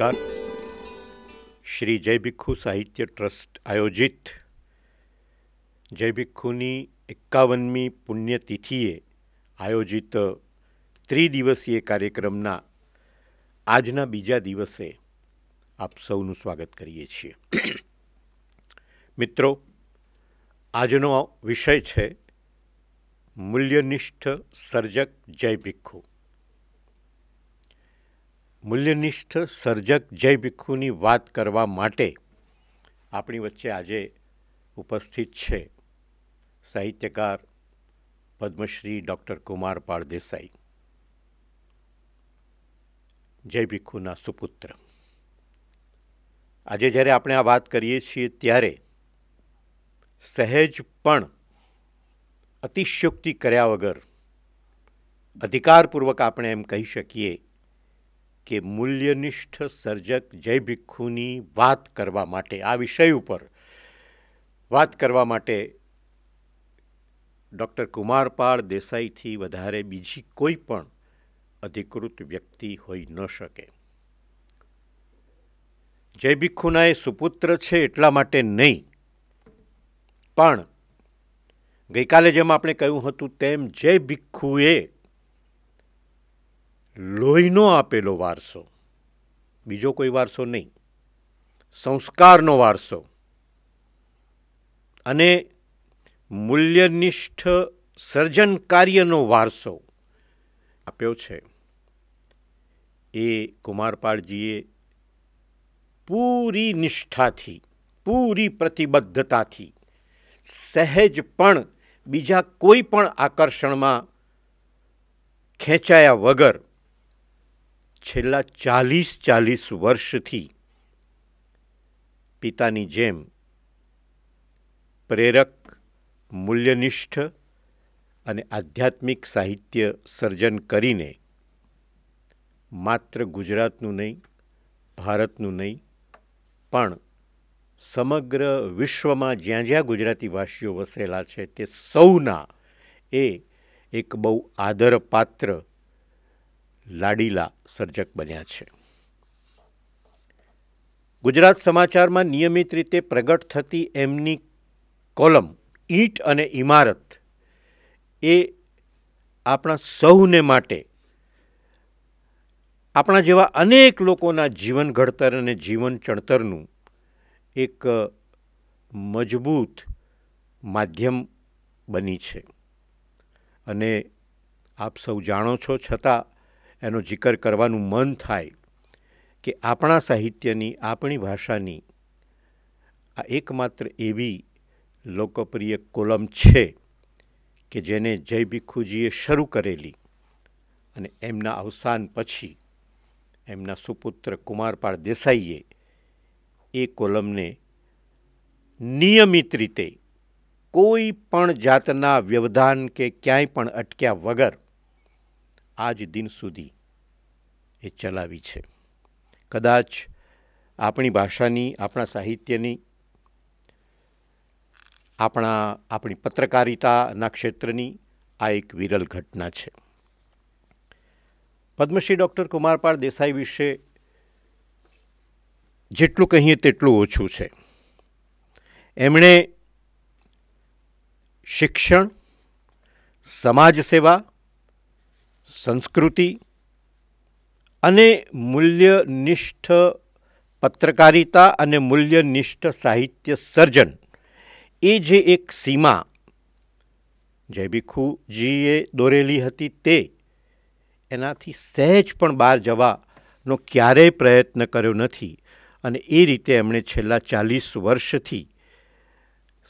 નમસ્કાર શ્રી જય ભિખુ સાહિત્ય ટ્રસ્ટ આયોજિત જય ભિખુની એકાવનમી પુણ્યતિથિએ આયોજિત ત્રિદિવસીય કાર્યક્રમના આજના બીજા દિવસે આપ સૌનું સ્વાગત કરીએ છીએ મિત્રો આજનો વિષય છે મૂલ્યનિષ્ઠ સર્જક જય ભિક્ષુ મૂલ્યનિષ્ઠ સર્જક જય ભિખુની વાત કરવા માટે આપણી વચ્ચે આજે ઉપસ્થિત છે સાહિત્યકાર પદ્મશ્રી ડૉક્ટર કુમાર પાળદેસાઈ જય ભિખુના સુપુત્ર આજે જ્યારે આપણે આ વાત કરીએ છીએ ત્યારે સહેજ પણ અતિશયોક્તિ કર્યા વગર અધિકારપૂર્વક આપણે એમ કહી શકીએ કે મૂલ્યનિષ્ઠ સર્જક જય ભિખુની વાત કરવા માટે આ વિષય ઉપર વાત કરવા માટે ડૉક્ટર કુમારપાળ દેસાઈથી વધારે બીજી કોઈ પણ અધિકૃત વ્યક્તિ હોઈ ન શકે જય ભિખુના એ સુપુત્ર છે એટલા માટે નહીં પણ ગઈકાલે જેમ આપણે કહ્યું હતું તેમ જય ભિખુએ લોહીનો આપેલો વારસો બીજો કોઈ વારસો નહીં સંસ્કારનો વારસો અને મૂલ્યનિષ્ઠ સર્જન કાર્યનો વારસો આપ્યો છે એ કુમારપાળજીએ પૂરી નિષ્ઠાથી પૂરી પ્રતિબદ્ધતાથી સહેજ પણ બીજા કોઈ પણ આકર્ષણમાં ખેંચાયા વગર છેલ્લા ચાલીસ ચાલીસ વર્ષથી પિતાની જેમ પ્રેરક મૂલ્યનિષ્ઠ અને આધ્યાત્મિક સાહિત્ય સર્જન કરીને માત્ર ગુજરાતનું નહીં ભારતનું નહીં પણ સમગ્ર વિશ્વમાં જ્યાં જ્યાં ગુજરાતી ભાષીઓ વસેલા છે તે સૌના એ એક બહુ આદરપાત્ર લાડીલા સર્જક બન્યા છે ગુજરાત સમાચારમાં નિયમિત રીતે પ્રગટ થતી એમની કોલમ ઈંટ અને ઇમારત એ આપણા સૌને માટે આપણા જેવા અનેક લોકોના જીવન ઘડતર અને જીવન ચણતરનું એક મજબૂત માધ્યમ બની છે અને આપ સૌ જાણો છો છતાં એનો જિકર કરવાનું મન થાય કે આપણા સાહિત્યની આપણી ભાષાની આ એકમાત્ર એવી લોકપ્રિય કોલમ છે કે જેને જય ભીખુજીએ શરૂ કરેલી અને એમના અવસાન પછી એમના સુપુત્ર કુમારપાળ દેસાઈએ એ કોલમને નિયમિત રીતે કોઈ પણ જાતના વ્યવધાન કે ક્યાંય પણ અટક્યા વગર આજ દિન સુધી એ ચલાવી છે કદાચ આપણી ભાષાની આપણા સાહિત્યની આપણા આપણી પત્રકારિતાના ક્ષેત્રની આ એક વિરલ ઘટના છે પદ્મશ્રી ડૉક્ટર કુમારપાળ દેસાઈ વિશે જેટલું કહીએ તેટલું ઓછું છે એમણે શિક્ષણ સમાજ સેવા સંસ્કૃતિ અને મૂલ્યનિષ્ઠ પત્રકારિતા અને મૂલ્યનિષ્ઠ સાહિત્ય સર્જન એ જે એક સીમા જયભીખુજીએ દોરેલી હતી તે એનાથી સહેજ પણ બહાર જવાનો ક્યારેય પ્રયત્ન કર્યો નથી અને એ રીતે એમણે છેલ્લા ચાલીસ વર્ષથી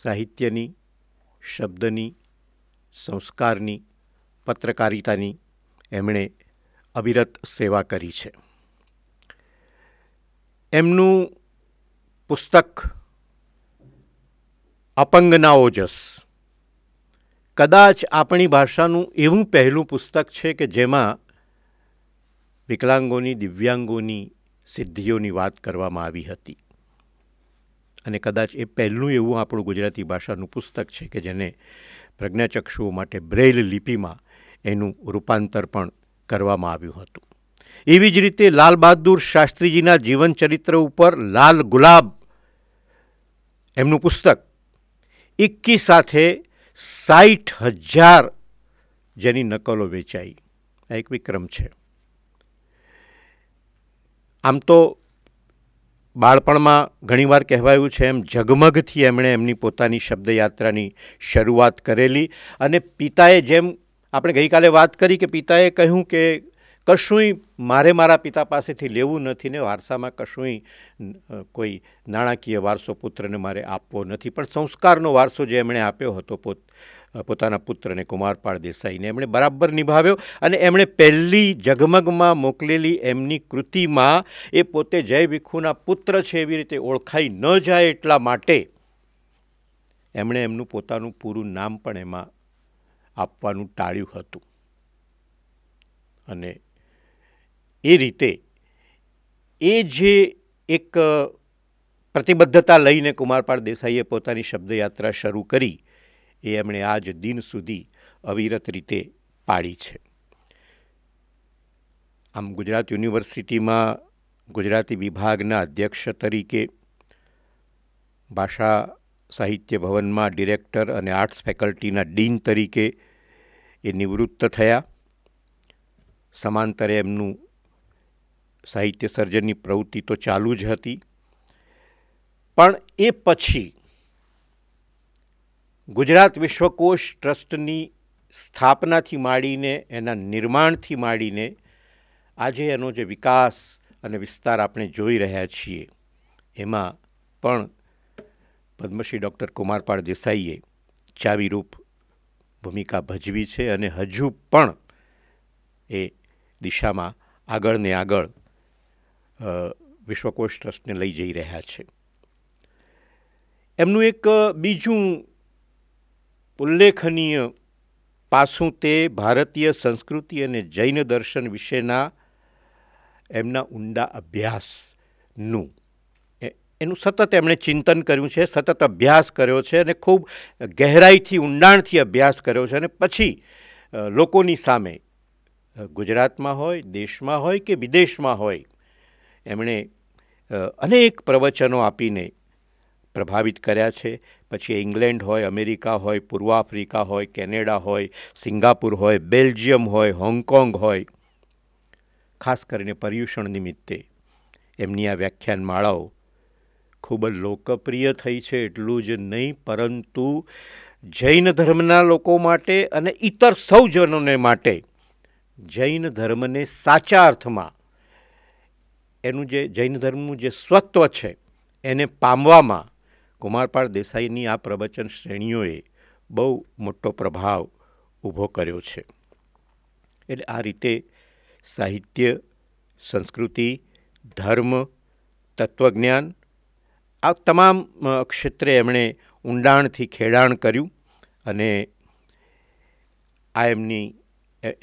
સાહિત્યની શબ્દની સંસ્કારની પત્રકારિતાની એમણે અવિરત સેવા કરી છે એમનું પુસ્તક અપંગના ઓજસ કદાચ આપણી ભાષાનું એવું પહેલું પુસ્તક છે કે જેમાં વિકલાંગોની દિવ્યાંગોની સિદ્ધિઓની વાત કરવામાં આવી હતી અને કદાચ એ પહેલું એવું આપણું ગુજરાતી ભાષાનું પુસ્તક છે કે જેને પ્રજ્ઞાચક્ષુઓ માટે બ્રેઇલ લિપિમાં એનું રૂપાંતર પણ કરવામાં આવ્યું હતું એવી જ રીતે લાલ બહાદુર શાસ્ત્રીજીના જીવનચરિત્ર ઉપર લાલ ગુલાબ એમનું પુસ્તક ઇક્કી સાથે સાઠ હજાર જેની નકલો વેચાઈ આ એક વિક્રમ છે આમ તો બાળપણમાં ઘણીવાર કહેવાયું છે એમ ઝગમગથી એમણે એમની પોતાની શબ્દયાત્રાની શરૂઆત કરેલી અને પિતાએ જેમ આપણે ગઈકાલે વાત કરી કે પિતાએ કહ્યું કે કશુંય મારે મારા પિતા પાસેથી લેવું નથી ને વારસામાં કશુંય કોઈ નાણાકીય વારસો પુત્રને મારે આપવો નથી પણ સંસ્કારનો વારસો જે એમણે આપ્યો હતો પોત પોતાના પુત્રને કુમારપાળ દેસાઈને એમણે બરાબર નિભાવ્યો અને એમણે પહેલી ઝગમગમાં મોકલેલી એમની કૃતિમાં એ પોતે જય ભીખુના પુત્ર છે એવી રીતે ઓળખાઈ ન જાય એટલા માટે એમણે એમનું પોતાનું પૂરું નામ પણ એમાં આપવાનું ટાળ્યું હતું અને એ રીતે એ જે એક પ્રતિબદ્ધતા લઈને કુમારપાળ દેસાઈએ પોતાની શબ્દયાત્રા શરૂ કરી એ એમણે આજ દિન સુધી અવિરત રીતે પાડી છે આમ ગુજરાત યુનિવર્સિટીમાં ગુજરાતી વિભાગના અધ્યક્ષ તરીકે ભાષા સાહિત્ય ભવનમાં ડિરેક્ટર અને આર્ટ્સ ફેકલ્ટીના ડીન તરીકે એ નિવૃત્ત થયા સમાંતરે એમનું સાહિત્ય સર્જનની પ્રવૃત્તિ તો ચાલુ જ હતી પણ એ પછી ગુજરાત વિશ્વકોશ ટ્રસ્ટની સ્થાપનાથી માંડીને એના નિર્માણથી માંડીને આજે એનો જે વિકાસ અને વિસ્તાર આપણે જોઈ રહ્યા છીએ એમાં પણ પદ્મશ્રી ડૉક્ટર કુમારપાળ દેસાઈએ ચાવીરૂપ ભૂમિકા ભજવી છે અને હજુ પણ એ દિશામાં આગળ ને આગળ વિશ્વકોશ ટ્રસ્ટને લઈ જઈ રહ્યા છે એમનું એક બીજું ઉલ્લેખનીય પાસું તે ભારતીય સંસ્કૃતિ અને જૈન દર્શન વિશેના એમના ઊંડા અભ્યાસનું એનું સતત એમણે ચિંતન કર્યું છે સતત અભ્યાસ કર્યો છે અને ખૂબ ગહેરાઈથી ઊંડાણથી અભ્યાસ કર્યો છે અને પછી લોકોની સામે ગુજરાતમાં હોય દેશમાં હોય કે વિદેશમાં હોય એમણે અનેક પ્રવચનો આપીને પ્રભાવિત કર્યા છે પછી ઇંગ્લેન્ડ હોય અમેરિકા હોય પૂર્વ આફ્રિકા હોય કેનેડા હોય સિંગાપુર હોય બેલ્જિયમ હોય હોંગકોંગ હોય ખાસ કરીને પર્યુષણ નિમિત્તે એમની આ વ્યાખ્યાન માળાઓ ખૂબ જ લોકપ્રિય થઈ છે એટલું જ નહીં પરંતુ જૈન ધર્મના લોકો માટે અને ઇતર સૌજનોને માટે જૈન ધર્મને સાચા અર્થમાં એનું જે જૈન ધર્મનું જે સ્વત્વ છે એને પામવામાં કુમારપાળ દેસાઈની આ પ્રવચન શ્રેણીઓએ બહુ મોટો પ્રભાવ ઊભો કર્યો છે એટલે આ રીતે સાહિત્ય સંસ્કૃતિ ધર્મ તત્વજ્ઞાન આ તમામ ક્ષેત્રે એમણે ઊંડાણથી ખેડાણ કર્યું અને આ એમની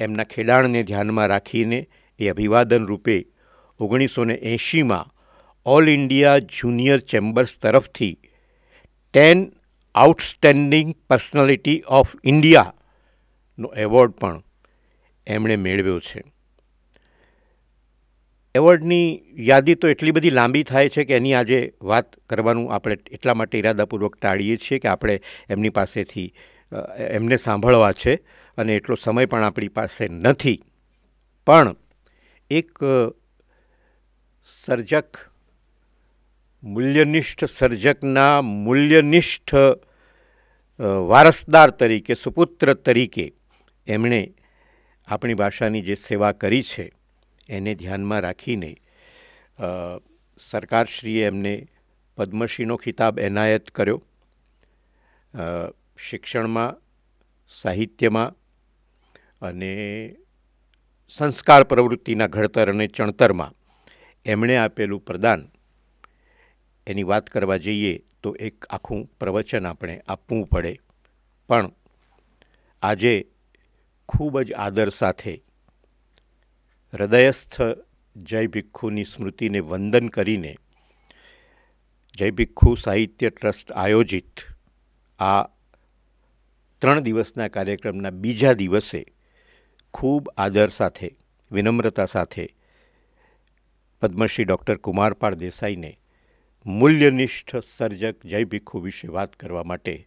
એમના ખેડાણને ધ્યાનમાં રાખીને એ અભિવાદન રૂપે ઓગણીસો ને એંશીમાં ઓલ ઇન્ડિયા જુનિયર ચેમ્બર્સ તરફથી ટેન આઉટસ્ટેન્ડિંગ પર્સનાલિટી ઓફ ઇન્ડિયાનો એવોર્ડ પણ એમણે મેળવ્યો છે એવોર્ડની યાદી તો એટલી બધી લાંબી થાય છે કે એની આજે વાત કરવાનું આપણે એટલા માટે ઇરાદાપૂર્વક ટાળીએ છીએ કે આપણે એમની પાસેથી એમને સાંભળવા છે અને એટલો સમય પણ આપણી પાસે નથી પણ એક સર્જક મૂલ્યનિષ્ઠ સર્જકના મૂલ્યનિષ્ઠ વારસદાર તરીકે સુપુત્ર તરીકે એમણે આપણી ભાષાની જે સેવા કરી છે એને ધ્યાનમાં રાખીને સરકારશ્રીએ એમને પદ્મશ્રીનો ખિતાબ એનાયત કર્યો શિક્ષણમાં સાહિત્યમાં અને સંસ્કાર પ્રવૃત્તિના ઘડતર અને ચણતરમાં એમણે આપેલું પ્રદાન એની વાત કરવા જઈએ તો એક આખું પ્રવચન આપણે આપવું પડે પણ આજે ખૂબ જ આદર સાથે હૃદયસ્થ જય ભિખુની સ્મૃતિને વંદન કરીને જય ભિખુ સાહિત્ય ટ્રસ્ટ આયોજિત આ ત્રણ દિવસના કાર્યક્રમના બીજા દિવસે ખૂબ આદર સાથે વિનમ્રતા સાથે પદ્મશ્રી ડૉક્ટર કુમારપાળ દેસાઈને મૂલ્યનિષ્ઠ સર્જક જય ભિખુ વિશે વાત કરવા માટે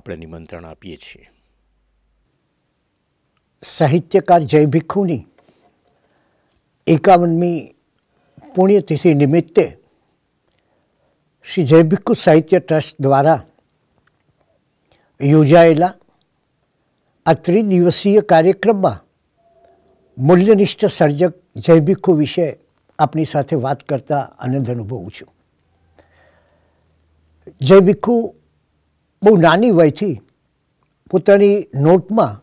આપણે નિમંત્રણ આપીએ છીએ સાહિત્યકાર જય ભિખુની એકાવનમી પુણ્યતિથિ નિમિત્તે શ્રી જયભિક્ષુ સાહિત્ય ટ્રસ્ટ દ્વારા યોજાયેલા આ ત્રિદિવસીય કાર્યક્રમમાં મૂલ્યનિષ્ઠ સર્જક જયભિક્ષુ વિશે આપની સાથે વાત કરતા આનંદ અનુભવું છું જયભિક્ષુ બહુ નાની વયથી પોતાની નોટમાં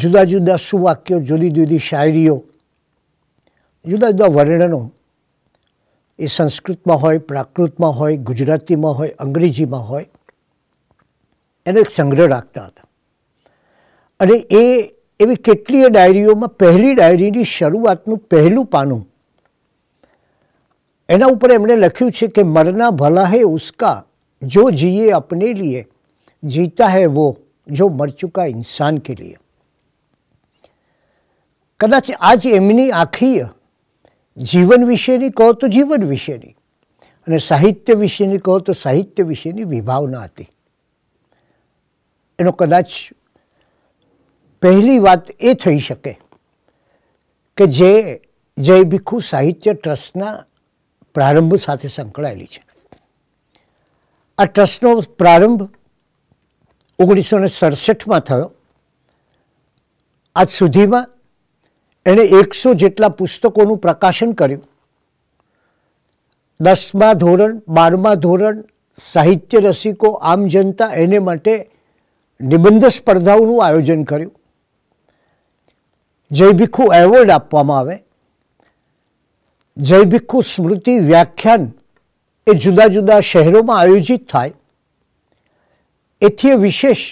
જુદા જુદા સુવાક્યો જુદી જુદી શાયરીઓ જુદા જુદા વર્ણનો એ સંસ્કૃતમાં હોય પ્રાકૃતમાં હોય ગુજરાતીમાં હોય અંગ્રેજીમાં હોય એનો એક સંગ્રહ રાખતા હતા અને એ એવી કેટલીય ડાયરીઓમાં પહેલી ડાયરીની શરૂઆતનું પહેલું પાનું એના ઉપર એમણે લખ્યું છે કે મરના ભલા હે ઉસકા જો જીએ અપને લીએ જીતા હે વો જો મર ચુકા ઇન્સાન કે લીએ કદાચ આજ એમની આખી જીવન વિશેની કહો તો જીવન વિશેની અને સાહિત્ય વિશેની કહો તો સાહિત્ય વિશેની વિભાવના હતી એનો કદાચ પહેલી વાત એ થઈ શકે કે જે જય ભીખુ સાહિત્ય ટ્રસ્ટના પ્રારંભ સાથે સંકળાયેલી છે આ ટ્રસ્ટનો પ્રારંભ ઓગણીસો ને સડસઠમાં થયો આજ સુધીમાં એણે એકસો જેટલા પુસ્તકોનું પ્રકાશન કર્યું દસમા ધોરણ બારમા ધોરણ સાહિત્ય રસિકો આમ જનતા એને માટે નિબંધ સ્પર્ધાઓનું આયોજન કર્યું જયભીખુ એવોર્ડ આપવામાં આવે જયભીખુ સ્મૃતિ વ્યાખ્યાન એ જુદા જુદા શહેરોમાં આયોજિત થાય એથી વિશેષ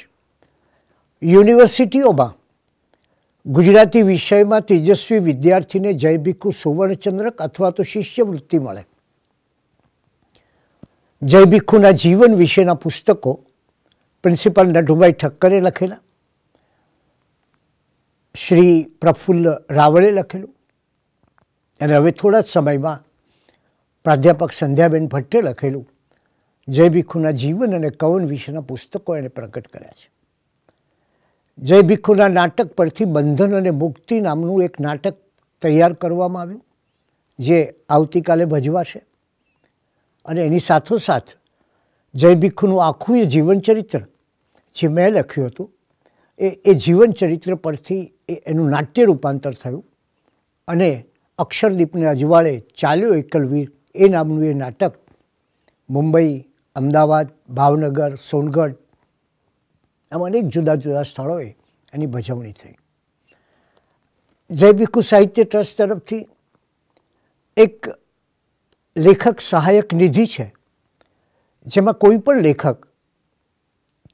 યુનિવર્સિટીઓમાં ગુજરાતી વિષયમાં તેજસ્વી વિદ્યાર્થીને જય જયભીખુ સુવર્ણચંદ્રક અથવા તો શિષ્યવૃત્તિ મળે જય જયભીખુના જીવન વિશેના પુસ્તકો પ્રિન્સિપાલ નઢુભાઈ ઠક્કરે લખેલા શ્રી પ્રફુલ્લ રાવળે લખેલું અને હવે થોડા જ સમયમાં પ્રાધ્યાપક સંધ્યાબેન ભટ્ટે લખેલું જય ભિખુના જીવન અને કવન વિશેના પુસ્તકો એણે પ્રગટ કર્યા છે જય ભિખુના નાટક પરથી બંધન અને મુક્તિ નામનું એક નાટક તૈયાર કરવામાં આવ્યું જે આવતીકાલે ભજવાશે અને એની સાથોસાથ જય ભિખુનું આખું એ જીવનચરિત્ર જે મેં લખ્યું હતું એ એ જીવનચરિત્ર પરથી એનું નાટ્ય રૂપાંતર થયું અને અક્ષરદીપને અજવાળે ચાલ્યો એકલવીર એ નામનું એ નાટક મુંબઈ અમદાવાદ ભાવનગર સોનગઢ આમ અનેક જુદા જુદા સ્થળોએ એની ભજવણી થઈ જય સાહિત્ય ટ્રસ્ટ તરફથી એક લેખક સહાયક નિધિ છે જેમાં કોઈ પણ લેખક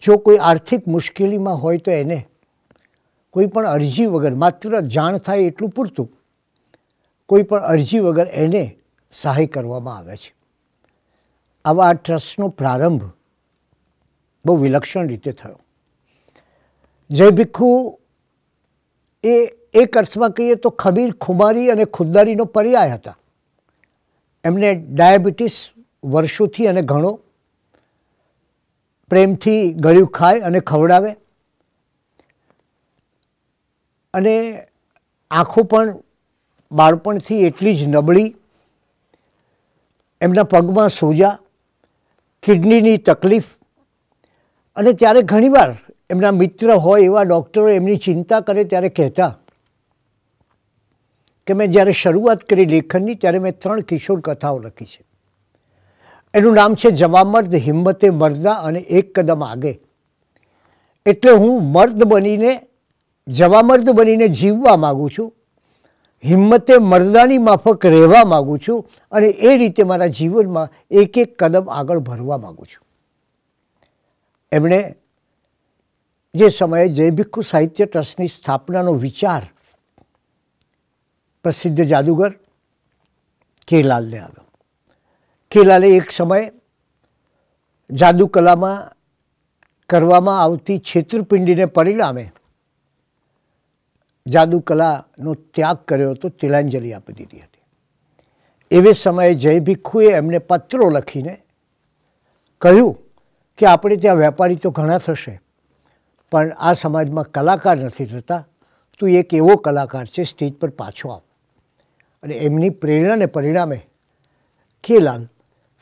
જો કોઈ આર્થિક મુશ્કેલીમાં હોય તો એને કોઈ પણ અરજી વગર માત્ર જાણ થાય એટલું પૂરતું કોઈ પણ અરજી વગર એને સહાય કરવામાં આવે છે આવા આ ટ્રસ્ટનો પ્રારંભ બહુ વિલક્ષણ રીતે થયો જય ભિક્ષુ એ એક અર્થમાં કહીએ તો ખમીર ખુમારી અને ખુદદારીનો પર્યાય હતા એમને ડાયાબિટીસ વર્ષોથી અને ઘણો પ્રેમથી ગળ્યું ખાય અને ખવડાવે અને આંખો પણ બાળપણથી એટલી જ નબળી એમના પગમાં સોજા કિડનીની તકલીફ અને ત્યારે ઘણીવાર એમના મિત્ર હોય એવા ડૉક્ટરો એમની ચિંતા કરે ત્યારે કહેતા કે મેં જ્યારે શરૂઆત કરી લેખનની ત્યારે મેં ત્રણ કિશોર કથાઓ લખી છે એનું નામ છે જવામર્દ હિંમતે મર્દા અને એક કદમ આગે એટલે હું મર્દ બનીને જવામર્દ બનીને જીવવા માગું છું હિંમતે મર્દાની માફક રહેવા માગું છું અને એ રીતે મારા જીવનમાં એક એક કદમ આગળ ભરવા માગું છું એમણે જે સમયે જય જયભિક્ષુ સાહિત્ય ટ્રસ્ટની સ્થાપનાનો વિચાર પ્રસિદ્ધ જાદુગર કેલાલને આવ્યો કેલાલે એક સમયે જાદુકલામાં કરવામાં આવતી છેતરપિંડીને પરિણામે જાદુકલાનો ત્યાગ કર્યો હતો તિલાંજલિ આપી દીધી હતી એવી સમયે જય ભિખુએ એમને પત્રો લખીને કહ્યું કે આપણે ત્યાં વેપારી તો ઘણા થશે પણ આ સમાજમાં કલાકાર નથી થતા તો એક એવો કલાકાર છે સ્ટેજ પર પાછો આવ અને એમની પ્રેરણાને પરિણામે ખેલન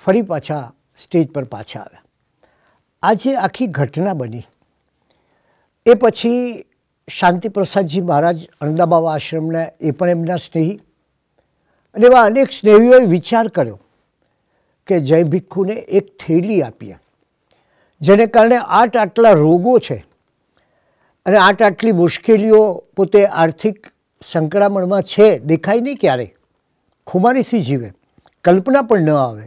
ફરી પાછા સ્ટેજ પર પાછા આવ્યા આ છે આખી ઘટના બની એ પછી શાંતિપ્રસાદજી મહારાજ અંબાવાવ આશ્રમના એ પણ એમના સ્નેહી અને વા અનક સ્નેહીઓ વિચાર કર્યો કે જય ભિક્ખુને એક થેલી આપ્યા જેના કારણે આટ આટલા રોગો છે અને આટ આટલી મુશ્કેલીઓ પોતે આર્થિક સંકળામણમાં છે દેખાય નહીં ક્યારે ખુમારીથી જીવે કલ્પના પણ ન આવે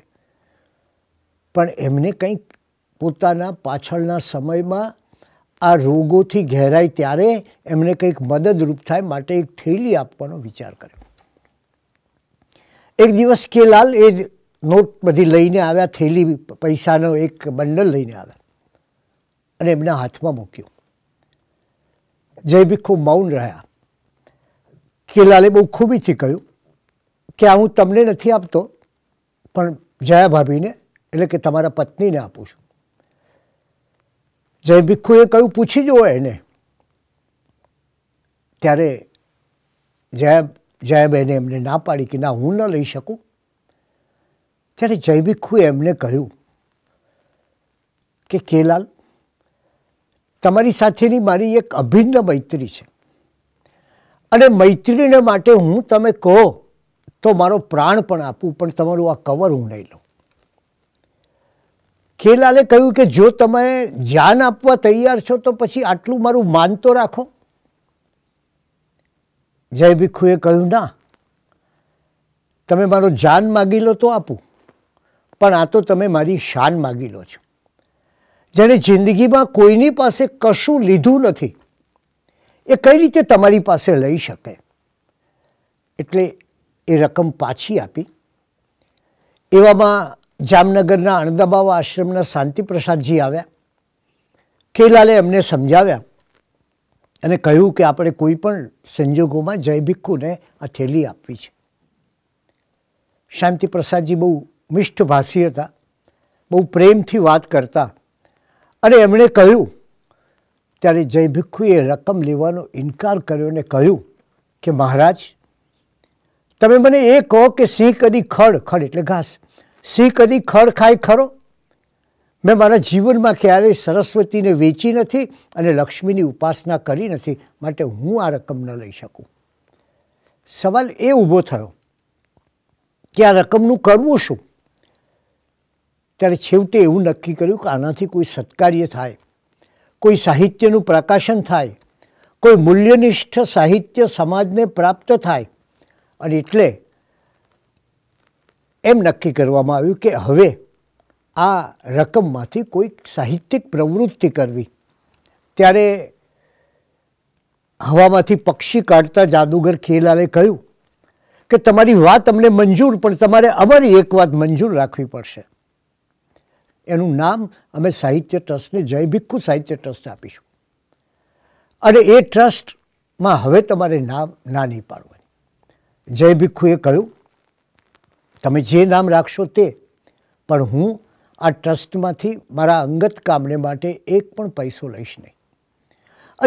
પણ એમને કંઈક પોતાના પાછળના સમયમાં આ રોગોથી ઘેરાય ત્યારે એમને કંઈક મદદરૂપ થાય માટે એક થેલી આપવાનો વિચાર કર્યો એક દિવસ કેલાલ એ નોટ બધી લઈને આવ્યા થેલી પૈસાનો એક બંડલ લઈને આવ્યા અને એમના હાથમાં મૂક્યો જય ભીખુ મૌન રહ્યા કેલાલે બહુ ખૂબીથી કહ્યું કે આ હું તમને નથી આપતો પણ જયા ભાભીને એટલે કે તમારા પત્નીને આપું છું જય ભિખુએ કહ્યું પૂછી જુઓ એને ત્યારે જયા જયા જયાબહેને એમને ના પાડી કે ના હું ન લઈ શકું ત્યારે જય ભીખુએ એમને કહ્યું કે કેલાલ તમારી સાથેની મારી એક અભિન્ન મૈત્રી છે અને મૈત્રીને માટે હું તમે કહો તો મારો પ્રાણ પણ આપું પણ તમારું આ કવર હું નહીં લઉં ખેલાલે કહ્યું કે જો તમે જાન આપવા તૈયાર છો તો પછી આટલું મારું માન તો રાખો જય ભીખુએ કહ્યું ના તમે મારો જાન માગી લો તો આપું પણ આ તો તમે મારી શાન માગી લો છો જેણે જિંદગીમાં કોઈની પાસે કશું લીધું નથી એ કઈ રીતે તમારી પાસે લઈ શકે એટલે એ રકમ પાછી આપી એવામાં જામનગરના અણદાબાવા આશ્રમના શાંતિપ્રસાદજી આવ્યા કેલાલે એમને સમજાવ્યા અને કહ્યું કે આપણે કોઈ પણ સંજોગોમાં જય ભિક્ખુને આ થેલી આપવી છે શાંતિપ્રસાદજી બહુ મિષ્ટભાષી હતા બહુ પ્રેમથી વાત કરતા અને એમણે કહ્યું ત્યારે જય ભિખુએ રકમ લેવાનો ઇનકાર કર્યો અને કહ્યું કે મહારાજ તમે મને એ કહો કે સિંહ કદી ખડ ખડ એટલે ઘાસ સિંહ કદી ખડ ખાય ખરો મેં મારા જીવનમાં ક્યારેય સરસ્વતીને વેચી નથી અને લક્ષ્મીની ઉપાસના કરી નથી માટે હું આ રકમ ન લઈ શકું સવાલ એ ઊભો થયો કે આ રકમનું કરવું શું ત્યારે છેવટે એવું નક્કી કર્યું કે આનાથી કોઈ સત્કાર્ય થાય કોઈ સાહિત્યનું પ્રકાશન થાય કોઈ મૂલ્યનિષ્ઠ સાહિત્ય સમાજને પ્રાપ્ત થાય અને એટલે એમ નક્કી કરવામાં આવ્યું કે હવે આ રકમમાંથી કોઈક સાહિત્યિક પ્રવૃત્તિ કરવી ત્યારે હવામાંથી પક્ષી કાઢતા જાદુગર ખેલાલે કહ્યું કે તમારી વાત અમને મંજૂર પણ તમારે અમારી એક વાત મંજૂર રાખવી પડશે એનું નામ અમે સાહિત્ય ટ્રસ્ટને જય ભિક્ષુ સાહિત્ય ટ્રસ્ટ આપીશું અને એ ટ્રસ્ટમાં હવે તમારે નામ ના નહીં પાડવાની જય ભિક્ષુએ કહ્યું તમે જે નામ રાખશો તે પણ હું આ ટ્રસ્ટમાંથી મારા અંગત કામને માટે એક પણ પૈસો લઈશ નહીં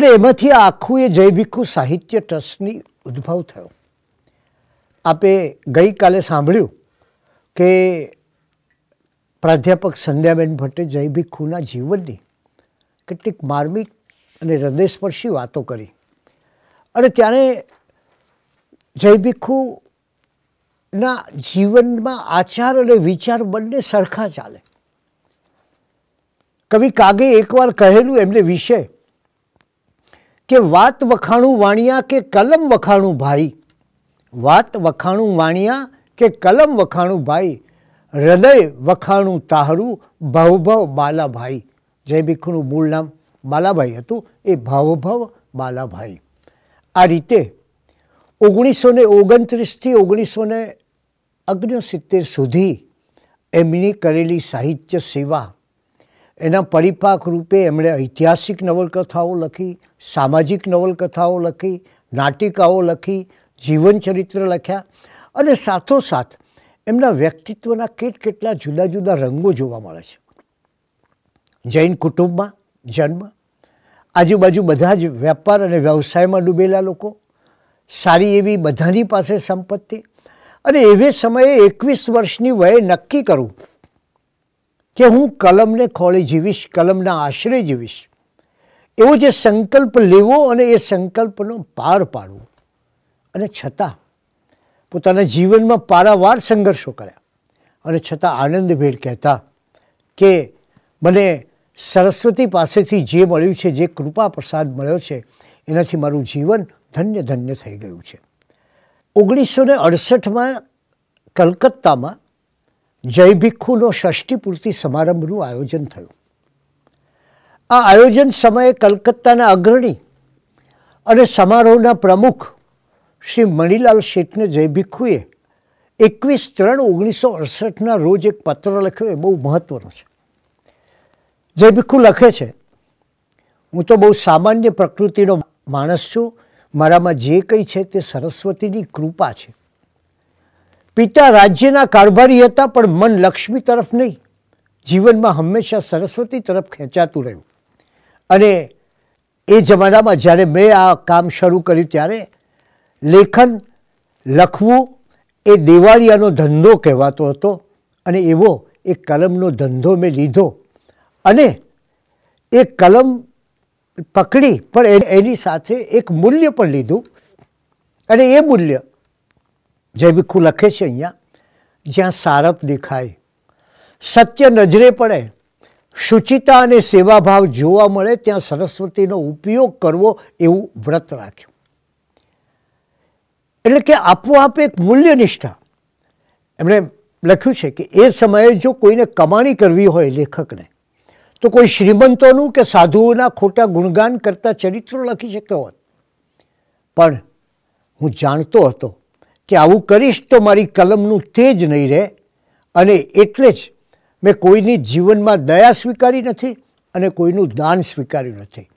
અને એમાંથી આખું એ જય ભિક્ષુ સાહિત્ય ટ્રસ્ટની ઉદ્ભવ થયો આપે ગઈકાલે સાંભળ્યું કે પ્રાધ્યાપક સંધ્યાબેન ભટ્ટે જય ભીખુના જીવનની કેટલીક માર્મિક અને હૃદયસ્પર્શી વાતો કરી અને ત્યારે જય ભીખુના જીવનમાં આચાર અને વિચાર બંને સરખા ચાલે કવિ કાગે એકવાર કહેલું એમને વિશે કે વાત વખાણું વાણિયા કે કલમ વખાણું ભાઈ વાત વખાણું વાણિયા કે કલમ વખાણું ભાઈ હૃદય વખાણું તાહરું ભાવભાવ બાલાભાઈ જય ભીખુનું મૂળ નામ બાલાભાઈ હતું એ ભાવભાવ બાલાભાઈ આ રીતે ઓગણીસો ને ઓગણત્રીસથી ઓગણીસો ને ઓગણસિત્તેર સુધી એમની કરેલી સાહિત્ય સેવા એના પરિપાક રૂપે એમણે ઐતિહાસિક નવલકથાઓ લખી સામાજિક નવલકથાઓ લખી નાટિકાઓ લખી જીવનચરિત્ર લખ્યા અને સાથોસાથ એમના વ્યક્તિત્વના કેટ કેટલા જુદા જુદા રંગો જોવા મળે છે જૈન કુટુંબમાં જન્મ આજુબાજુ બધા જ વેપાર અને વ્યવસાયમાં ડૂબેલા લોકો સારી એવી બધાની પાસે સંપત્તિ અને એવે સમયે એકવીસ વર્ષની વયે નક્કી કરું કે હું કલમને ખોળી જીવીશ કલમના આશરે જીવીશ એવો જે સંકલ્પ લેવો અને એ સંકલ્પનો પાર પાડવો અને છતાં પોતાના જીવનમાં પારાવાર સંઘર્ષો કર્યા અને છતાં આનંદભેર કહેતા કે મને સરસ્વતી પાસેથી જે મળ્યું છે જે કૃપા પ્રસાદ મળ્યો છે એનાથી મારું જીવન ધન્ય ધન્ય થઈ ગયું છે ઓગણીસો ને અડસઠમાં કલકત્તામાં જય ભિક્ષુનો ષષ્ઠીપૂર્તિ સમારંભનું આયોજન થયું આ આયોજન સમયે કલકત્તાના અગ્રણી અને સમારોહના પ્રમુખ શ્રી મણિલાલ શેઠને જય ભીખુએ એકવીસ ત્રણ ઓગણીસો અડસઠના રોજ એક પત્ર લખ્યો એ બહુ મહત્ત્વનો છે જય ભીખુ લખે છે હું તો બહુ સામાન્ય પ્રકૃતિનો માણસ છું મારામાં જે કંઈ છે તે સરસ્વતીની કૃપા છે પિતા રાજ્યના કારભારી હતા પણ મન લક્ષ્મી તરફ નહીં જીવનમાં હંમેશા સરસ્વતી તરફ ખેંચાતું રહ્યું અને એ જમાનામાં જ્યારે મેં આ કામ શરૂ કર્યું ત્યારે લેખન લખવું એ દેવાળિયાનો ધંધો કહેવાતો હતો અને એવો એ કલમનો ધંધો મેં લીધો અને એ કલમ પકડી પણ એ એની સાથે એક મૂલ્ય પણ લીધું અને એ મૂલ્ય જે ભીખું લખે છે અહીંયા જ્યાં સારપ દેખાય સત્ય નજરે પડે શુચિતા અને સેવાભાવ જોવા મળે ત્યાં સરસ્વતીનો ઉપયોગ કરવો એવું વ્રત રાખ્યું એટલે કે આપોઆપ એક મૂલ્ય નિષ્ઠા એમણે લખ્યું છે કે એ સમયે જો કોઈને કમાણી કરવી હોય લેખકને તો કોઈ શ્રીમંતોનું કે સાધુઓના ખોટા ગુણગાન કરતા ચરિત્રો લખી શક્યો હોત પણ હું જાણતો હતો કે આવું કરીશ તો મારી કલમનું તેજ નહીં રહે અને એટલે જ મેં કોઈની જીવનમાં દયા સ્વીકારી નથી અને કોઈનું દાન સ્વીકાર્યું નથી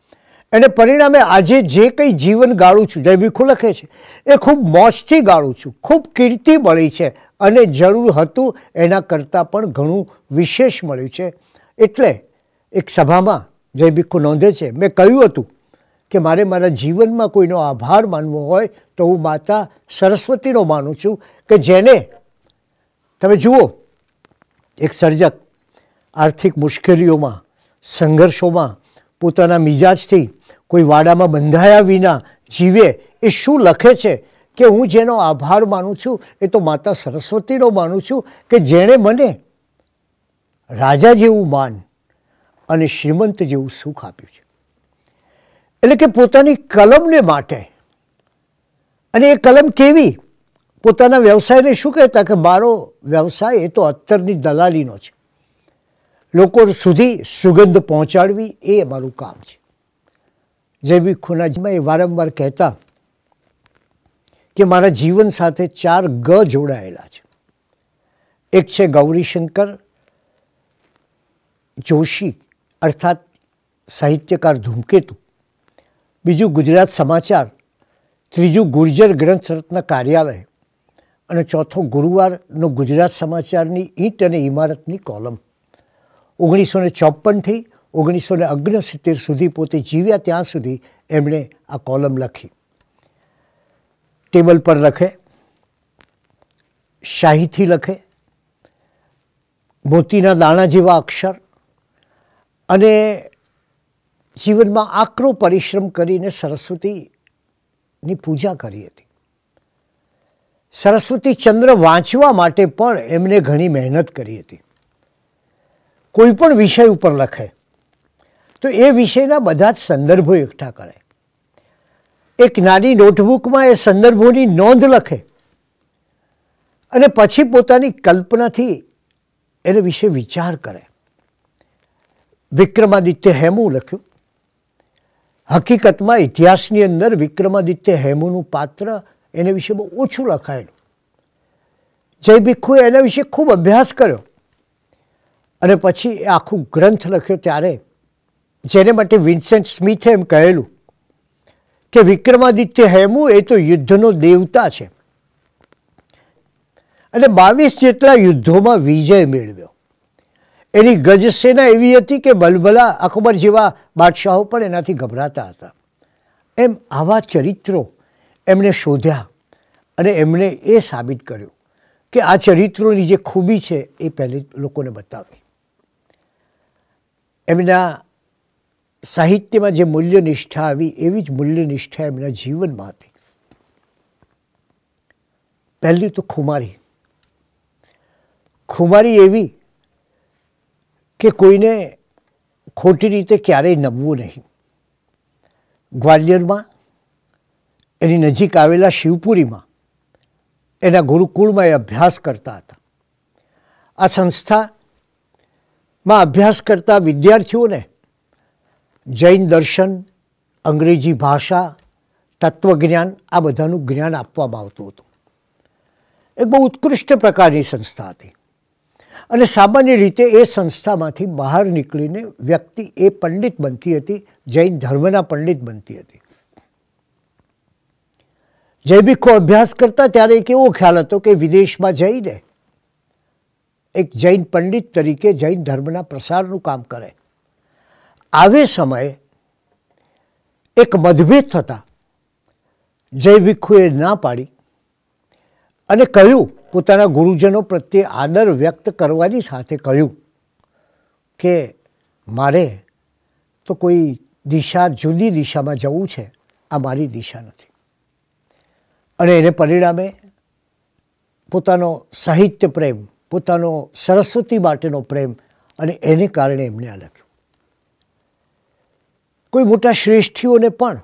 એને પરિણામે આજે જે કંઈ જીવન ગાળું છું જે ભીખુ લખે છે એ ખૂબ મોજથી ગાળું છું ખૂબ કીર્તિ મળી છે અને જરૂર હતું એના કરતાં પણ ઘણું વિશેષ મળ્યું છે એટલે એક સભામાં જય ભીખુ નોંધે છે મેં કહ્યું હતું કે મારે મારા જીવનમાં કોઈનો આભાર માનવો હોય તો હું માતા સરસ્વતીનો માનું છું કે જેને તમે જુઓ એક સર્જક આર્થિક મુશ્કેલીઓમાં સંઘર્ષોમાં પોતાના મિજાજથી કોઈ વાડામાં બંધાયા વિના જીવે એ શું લખે છે કે હું જેનો આભાર માનું છું એ તો માતા સરસ્વતીનો માનું છું કે જેણે મને રાજા જેવું માન અને શ્રીમંત જેવું સુખ આપ્યું છે એટલે કે પોતાની કલમને માટે અને એ કલમ કેવી પોતાના વ્યવસાયને શું કહેતા કે મારો વ્યવસાય એ તો અત્તરની દલાલીનો છે લોકો સુધી સુગંધ પહોંચાડવી એ અમારું કામ છે જયબી ખુનાજીમાં એ વારંવાર કહેતા કે મારા જીવન સાથે ચાર ગ જોડાયેલા છે એક છે ગૌરીશંકર જોશી અર્થાત સાહિત્યકાર ધૂમકેતુ બીજું ગુજરાત સમાચાર ત્રીજું ગુર્જર ગ્રંથ રત્ન કાર્યાલય અને ચોથો ગુરુવારનો ગુજરાત સમાચારની ઈંટ અને ઇમારતની કોલમ ઓગણીસો ને ચોપનથી ઓગણીસો ને ઓગણસિત્તેર સુધી પોતે જીવ્યા ત્યાં સુધી એમણે આ કોલમ લખી ટેબલ પર લખે શાહીથી લખે મોતીના દાણા જેવા અક્ષર અને જીવનમાં આકરો પરિશ્રમ કરીને સરસ્વતીની પૂજા કરી હતી સરસ્વતી ચંદ્ર વાંચવા માટે પણ એમણે ઘણી મહેનત કરી હતી કોઈ પણ વિષય ઉપર લખે તો એ વિષયના બધા જ સંદર્ભો એકઠા કરે એક નાની નોટબુકમાં એ સંદર્ભોની નોંધ લખે અને પછી પોતાની કલ્પનાથી એને વિશે વિચાર કરે વિક્રમાદિત્ય હેમુ લખ્યું હકીકતમાં ઇતિહાસની અંદર વિક્રમાદિત્ય હેમુનું પાત્ર એને વિશે બહુ ઓછું લખાયેલું જય ભીખુએ એના વિશે ખૂબ અભ્યાસ કર્યો અને પછી એ આખું ગ્રંથ લખ્યો ત્યારે જેને માટે વિન્સેન્ટ સ્મિથે એમ કહેલું કે વિક્રમાદિત્ય હેમુ એ તો યુદ્ધનો દેવતા છે અને બાવીસ જેટલા યુદ્ધોમાં વિજય મેળવ્યો એની ગજસેના એવી હતી કે બલબલા અકબર જેવા બાદશાહો પણ એનાથી ગભરાતા હતા એમ આવા ચરિત્રો એમણે શોધ્યા અને એમણે એ સાબિત કર્યું કે આ ચરિત્રોની જે ખૂબી છે એ પહેલી લોકોને બતાવી એમના સાહિત્યમાં જે મૂલ્ય નિષ્ઠા આવી એવી જ મૂલ્ય નિષ્ઠા એમના જીવનમાં હતી પહેલી તો ખુમારી ખુમારી એવી કે કોઈને ખોટી રીતે ક્યારેય નમવું નહીં ગ્વાલિયરમાં એની નજીક આવેલા શિવપુરીમાં એના ગુરુકુળમાં એ અભ્યાસ કરતા હતા આ સંસ્થામાં અભ્યાસ કરતા વિદ્યાર્થીઓને જૈન દર્શન અંગ્રેજી ભાષા તત્વજ્ઞાન આ બધાનું જ્ઞાન આપવામાં આવતું હતું એક બહુ ઉત્કૃષ્ટ પ્રકારની સંસ્થા હતી અને સામાન્ય રીતે એ સંસ્થામાંથી બહાર નીકળીને વ્યક્તિ એ પંડિત બનતી હતી જૈન ધર્મના પંડિત બનતી હતી જૈવિકો અભ્યાસ કરતા ત્યારે એક એવો ખ્યાલ હતો કે વિદેશમાં જઈને એક જૈન પંડિત તરીકે જૈન ધર્મના પ્રસારનું કામ કરે આવે સમયે એક મતભેદ થતા જય ભીખુએ ના પાડી અને કહ્યું પોતાના ગુરુજનો પ્રત્યે આદર વ્યક્ત કરવાની સાથે કહ્યું કે મારે તો કોઈ દિશા જુદી દિશામાં જવું છે આ મારી દિશા નથી અને એને પરિણામે પોતાનો સાહિત્ય પ્રેમ પોતાનો સરસ્વતી માટેનો પ્રેમ અને એને કારણે એમને આ લખ્યું કોઈ મોટા શ્રેષ્ઠીઓને પણ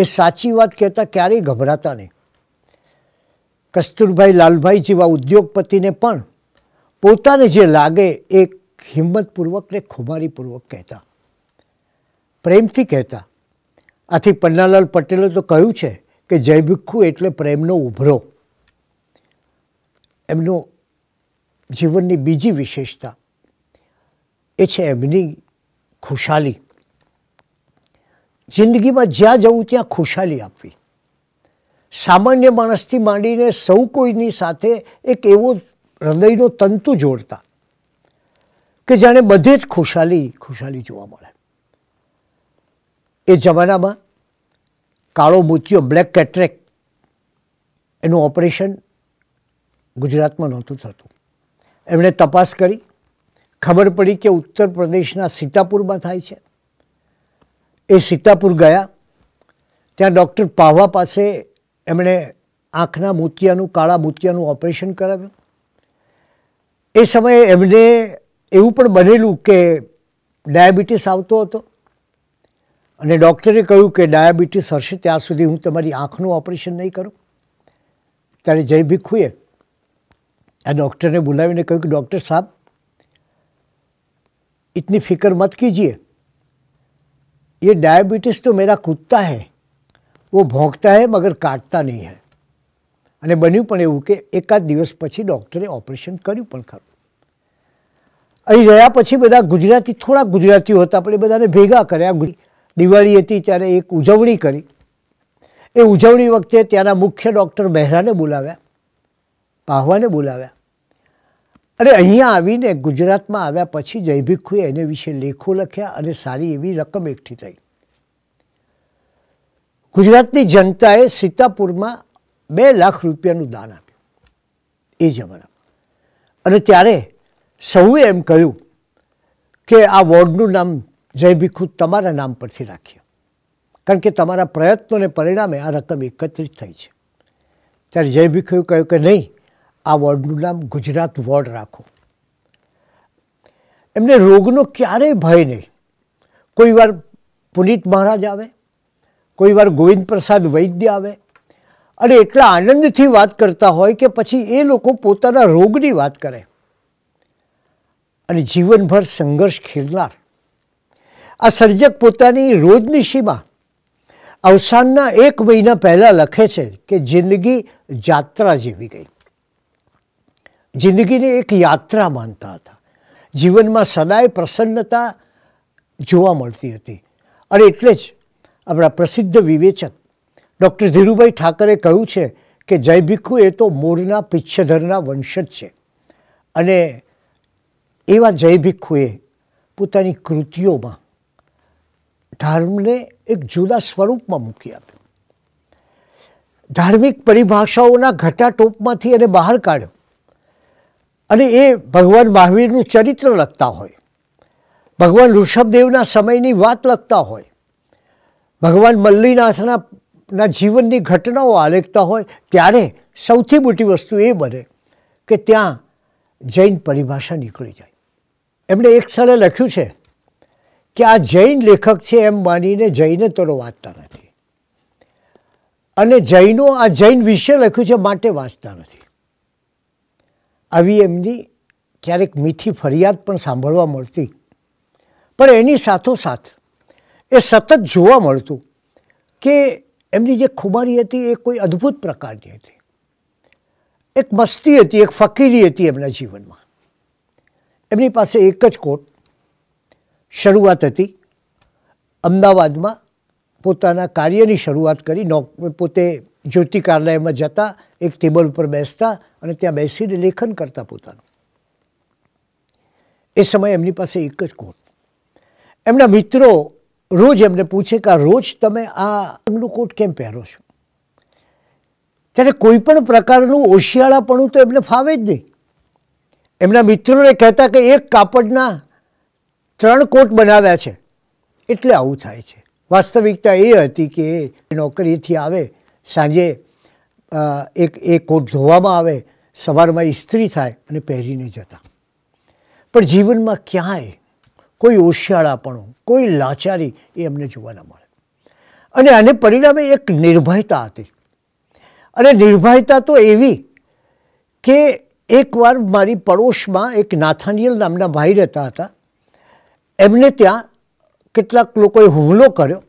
એ સાચી વાત કહેતા ક્યારેય ગભરાતા નહીં કસ્તુરભાઈ લાલભાઈ જેવા ઉદ્યોગપતિને પણ પોતાને જે લાગે એ હિંમતપૂર્વક ને ખુમારીપૂર્વક કહેતા પ્રેમથી કહેતા આથી પન્નાલાલ પટેલે તો કહ્યું છે કે જય ભિખુ એટલે પ્રેમનો ઉભરો એમનો જીવનની બીજી વિશેષતા એ છે એમની ખુશાલી જિંદગીમાં જ્યાં જવું ત્યાં ખુશાલી આપવી સામાન્ય માણસથી માંડીને સૌ કોઈની સાથે એક એવો હૃદયનો તંતુ જોડતા કે જાણે બધે જ ખુશાલી ખુશાલી જોવા મળે એ જમાનામાં કાળો મોતિયો બ્લેક કેટ્રેક એનું ઓપરેશન ગુજરાતમાં નહોતું થતું એમણે તપાસ કરી ખબર પડી કે ઉત્તર પ્રદેશના સીતાપુરમાં થાય છે એ સીતાપુર ગયા ત્યાં ડૉક્ટર પાવા પાસે એમણે આંખના મોતિયાનું કાળા મોતિયાનું ઓપરેશન કરાવ્યું એ સમયે એમને એવું પણ બનેલું કે ડાયાબિટીસ આવતો હતો અને ડૉક્ટરે કહ્યું કે ડાયાબિટીસ હશે ત્યાં સુધી હું તમારી આંખનું ઓપરેશન નહીં કરું ત્યારે જય ભીખુએ આ ડૉક્ટરને બોલાવીને કહ્યું કે ડૉક્ટર સાહેબ ઇતની ફિકર મત કીજીએ ये डायबिटीज़ तो मेरा કૂદતા है वो ભોંકતા है मगर કાટતા નહીં है અને બન્યું પણ એવું કે એકાદ દિવસ પછી ડૉક્ટરે ઓપરેશન કર્યું પણ ખરું અહીં રહ્યા પછી બધા ગુજરાતી થોડા ગુજરાતીઓ હતા પણ એ બધાને ભેગા કર્યા દિવાળી હતી ત્યારે એક ઉજવણી કરી એ ઉજવણી વખતે ત્યાંના મુખ્ય ડૉક્ટર બહેરાને બોલાવ્યા પાહવાને બોલાવ્યા અને અહીંયા આવીને ગુજરાતમાં આવ્યા પછી જયભીખુએ એને વિશે લેખો લખ્યા અને સારી એવી રકમ એકઠી થઈ ગુજરાતની જનતાએ સીતાપુરમાં બે લાખ રૂપિયાનું દાન આપ્યું એ જમાનામાં અને ત્યારે સૌએ એમ કહ્યું કે આ વોર્ડનું નામ જયભીખુ તમારા નામ પરથી રાખીએ કારણ કે તમારા પ્રયત્નોને પરિણામે આ રકમ એકત્રિત થઈ છે ત્યારે જયભીખુએ કહ્યું કે નહીં આવડુલામ ગુજરાત વડ રાખો એમને રોગનો ક્યારે ભય નઈ કોઈ વાર પુલીત મહારા જાવે કોઈ વાર ગોવિંદપ્રસાદ વૈદ્ય આવે અરે એટલા આનંદથી વાત કરતા હોય કે પછી એ લોકો પોતાના રોગની વાત કરે અને જીવનભર સંઘર્ષ ખેડનાર આ સર્જક પોતાના રોજનીસીમાં આશના એક મહિના પહેલા લખે છે કે જિંદગી યાત્રા જીવી ગઈ જિંદગીને એક યાત્રા માનતા હતા જીવનમાં સદાય પ્રસન્નતા જોવા મળતી હતી અને એટલે જ આપણા પ્રસિદ્ધ વિવેચક ડૉક્ટર ધીરુભાઈ ઠાકરે કહ્યું છે કે જય જયભીખુ એ તો મોરના પિચ્છધરના વંશજ છે અને એવા જય જયભીખુએ પોતાની કૃતિઓમાં ધર્મને એક જુદા સ્વરૂપમાં મૂકી આપ્યો ધાર્મિક પરિભાષાઓના ઘટાટોપમાંથી એને બહાર કાઢ્યો અને એ ભગવાન મહાવીરનું ચરિત્ર લખતા હોય ભગવાન ઋષભદેવના સમયની વાત લખતા હોય ભગવાન મલ્લીનાથના ના જીવનની ઘટનાઓ આલેખતા હોય ત્યારે સૌથી મોટી વસ્તુ એ બને કે ત્યાં જૈન પરિભાષા નીકળી જાય એમણે એક સ્થળે લખ્યું છે કે આ જૈન લેખક છે એમ માનીને જૈને જૈનેતરો વાંચતા નથી અને જૈનો આ જૈન વિશે લખ્યું છે માટે વાંચતા નથી આવી એમની ક્યારેક મીઠી ફરિયાદ પણ સાંભળવા મળતી પણ એની સાથોસાથ એ સતત જોવા મળતું કે એમની જે ખુમારી હતી એ કોઈ અદ્ભુત પ્રકારની હતી એક મસ્તી હતી એક ફકીરી હતી એમના જીવનમાં એમની પાસે એક જ કોટ શરૂઆત હતી અમદાવાદમાં પોતાના કાર્યની શરૂઆત કરી નો પોતે જ્યોતિ કાર્યાલયમાં જતા એક ટેબલ ઉપર બેસતા અને ત્યાં બેસીને લેખન કરતા પોતાનું એ સમયે એમની પાસે એક જ કોટ એમના મિત્રો રોજ એમને પૂછે કે રોજ તમે આ રંગનું કોટ કેમ પહેરો છો ત્યારે કોઈ પણ પ્રકારનું ઓશિયાળાપણું તો એમને ફાવે જ નહીં એમના મિત્રોને કહેતા કે એક કાપડના ત્રણ કોટ બનાવ્યા છે એટલે આવું થાય છે વાસ્તવિકતા એ હતી કે નોકરીથી આવે સાંજે એક એ કોટ ધોવામાં આવે સવારમાં ઇસ્ત્રી થાય અને પહેરીને જતા પણ જીવનમાં ક્યાંય કોઈ ઓશિયાળાપણું કોઈ લાચારી એ અમને જોવા ન મળે અને આને પરિણામે એક નિર્ભયતા હતી અને નિર્ભયતા તો એવી કે એકવાર મારી પડોશમાં એક નાથાનિયલ નામના ભાઈ રહેતા હતા એમને ત્યાં કેટલાક લોકોએ હુમલો કર્યો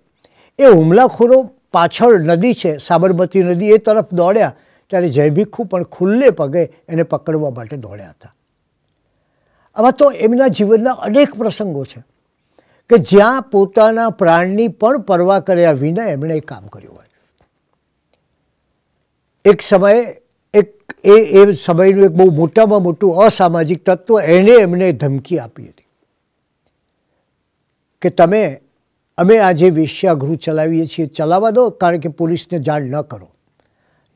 એ હુમલાખોરો પાછળ નદી છે સાબરમતી નદી એ તરફ દોડ્યા ત્યારે જયભીખુ પણ ખુલ્લે પગે એને પકડવા માટે દોડ્યા હતા આવા તો એમના જીવનના અનેક પ્રસંગો છે કે જ્યાં પોતાના પ્રાણની પણ પરવા કર્યા વિના એમણે એ કામ કર્યું હોય એક સમયે એક એ એ સમયનું એક બહુ મોટામાં મોટું અસામાજિક તત્વ એણે એમને ધમકી આપી હતી કે તમે અમે આજે વેશ્યાગૃહ ચલાવીએ છીએ ચલાવવા દો કારણ કે પોલીસને જાણ ન કરો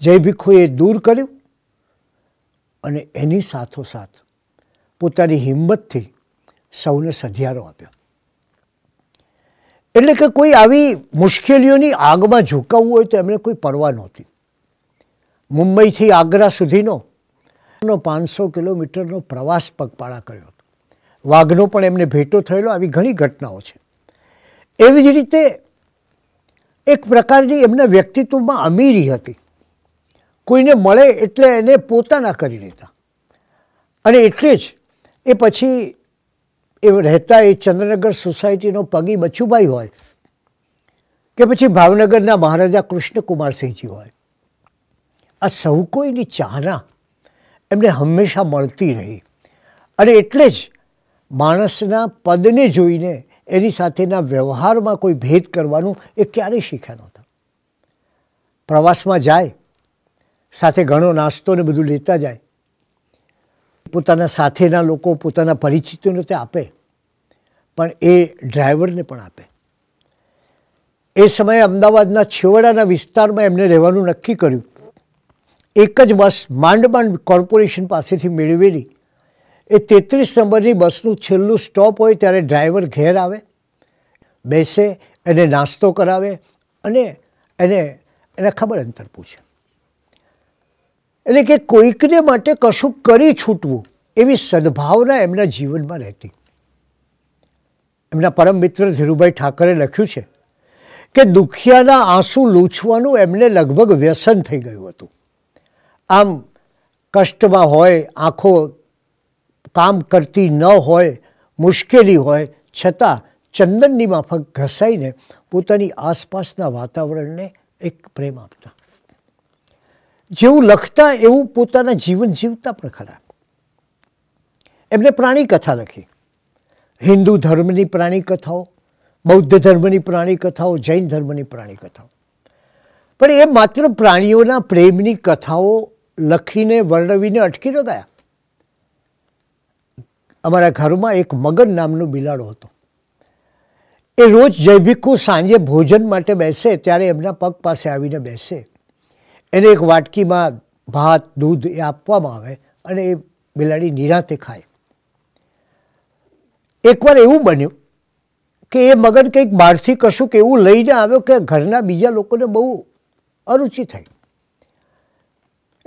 જય ભીખોએ દૂર કર્યું અને એની સાથોસાથ પોતાની હિંમતથી સૌને સધિયારો આપ્યો એટલે કે કોઈ આવી મુશ્કેલીઓની આગમાં ઝુકાવવું હોય તો એમણે કોઈ પરવા નહોતી મુંબઈથી આગ્રા સુધીનો પાંચસો કિલોમીટરનો પ્રવાસ પગપાળા કર્યો હતો વાઘનો પણ એમને ભેટો થયેલો આવી ઘણી ઘટનાઓ છે એવી જ રીતે એક પ્રકારની એમના વ્યક્તિત્વમાં અમીરી હતી કોઈને મળે એટલે એને પોતાના કરી લેતા અને એટલે જ એ પછી એ રહેતા એ ચંદ્રનગર સોસાયટીનો પગી બચુભાઈ હોય કે પછી ભાવનગરના મહારાજા કૃષ્ણકુમારસિંહજી હોય આ સૌ કોઈની ચાહના એમને હંમેશા મળતી રહી અને એટલે જ માણસના પદને જોઈને એની સાથેના વ્યવહારમાં કોઈ ભેદ કરવાનું એ ક્યારેય શીખ્યા નહોતા પ્રવાસમાં જાય સાથે ઘણો નાસ્તો ને બધું લેતા જાય પોતાના સાથેના લોકો પોતાના પરિચિતોને તે આપે પણ એ ડ્રાઈવરને પણ આપે એ સમયે અમદાવાદના છેવાડાના વિસ્તારમાં એમને રહેવાનું નક્કી કર્યું એક જ બસ માંડ માંડ કોર્પોરેશન પાસેથી મેળવેલી એ તેત્રીસ નંબરની બસનું છેલ્લું સ્ટોપ હોય ત્યારે ડ્રાઈવર ઘેર આવે બેસે એને નાસ્તો કરાવે અને એને એને ખબર અંતર પૂછે એટલે કે કોઈકને માટે કશું કરી છૂટવું એવી સદભાવના એમના જીવનમાં રહેતી એમના પરમ મિત્ર ધીરુભાઈ ઠાકરે લખ્યું છે કે દુખિયાના આંસુ લૂછવાનું એમને લગભગ વ્યસન થઈ ગયું હતું આમ કષ્ટમાં હોય આંખો કામ કરતી ન હોય મુશ્કેલી હોય છતાં ચંદનની માફક ઘસાઈને પોતાની આસપાસના વાતાવરણને એક પ્રેમ આપતા જેવું લખતા એવું પોતાના જીવન જીવતા પણ ખરા એમને પ્રાણી કથા લખી હિન્દુ ધર્મની પ્રાણી કથાઓ બૌદ્ધ ધર્મની પ્રાણી કથાઓ જૈન ધર્મની પ્રાણી કથાઓ પણ એ માત્ર પ્રાણીઓના પ્રેમની કથાઓ લખીને વર્ણવીને અટકી ન ગયા અમારા ઘરમાં એક મગન નામનો બિલાડો હતો એ રોજ જૈભિકુ સાંજે ભોજન માટે બેસે ત્યારે એમના પગ પાસે આવીને બેસે એને એક વાટકીમાં ભાત દૂધ એ આપવામાં આવે અને એ બિલાડી નિરાતે ખાય એકવાર એવું બન્યું કે એ મગન કંઈક બહારથી કશુંક એવું લઈને આવ્યો કે ઘરના બીજા લોકોને બહુ અરુચિ થઈ